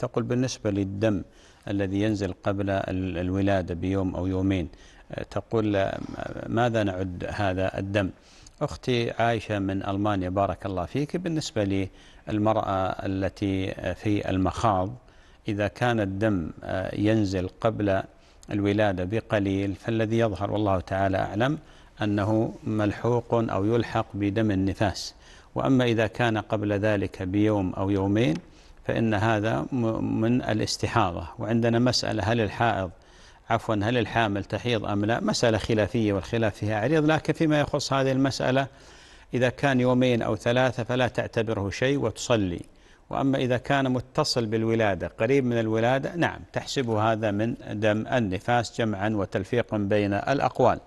تقول بالنسبة للدم الذي ينزل قبل الولادة بيوم أو يومين آه، تقول آه، ماذا نعد هذا الدم أختي عائشة من ألمانيا بارك الله فيك بالنسبة للمرأة التي آه، في المخاض إذا كان الدم ينزل قبل الولادة بقليل فالذي يظهر والله تعالى أعلم أنه ملحوق أو يلحق بدم النفاس وأما إذا كان قبل ذلك بيوم أو يومين فإن هذا من الاستحاضة وعندنا مسألة هل الحائض عفوا هل الحامل تحيض أم لا مسألة خلافية والخلاف فيها عريض لكن فيما يخص هذه المسألة إذا كان يومين أو ثلاثة فلا تعتبره شيء وتصلي وأما إذا كان متصل بالولادة قريب من الولادة نعم تحسب هذا من دم النفاس جمعا وتلفيقا بين الأقوال